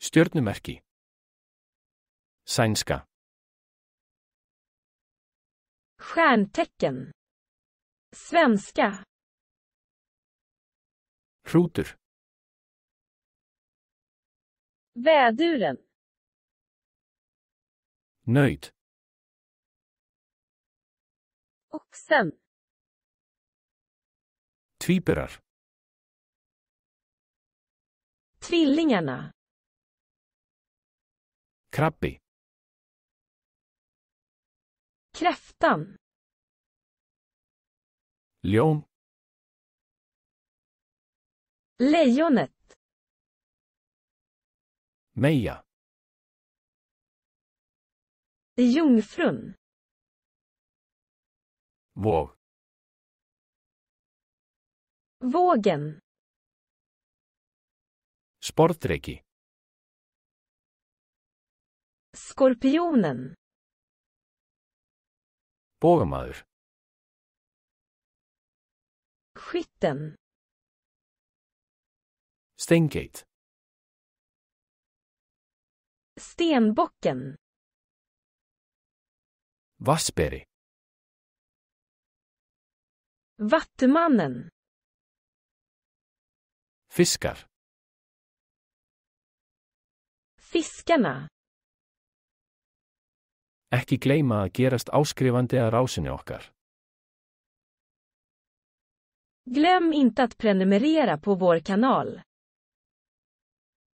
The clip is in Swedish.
Stjörnumerki. Sænska. Stjärntecken. Svenska. Router. Väduren. Nöjd. Oxen. Tviperar. Tvillingarna. Krabbi. Kräftan. Lejon. Lejonet. Meja. Jungfrun. Våg. Vågen. Sportdräki. Skorpionen. Bormaur. Skytten. Stenkate. Stenbocken. Vassberg. Vattumannen. Fiskar. Fiskarna. Ekki gleima að gerast áskrifandi að rásinni okkar. Glöm inte att prenumerera på vår kanal.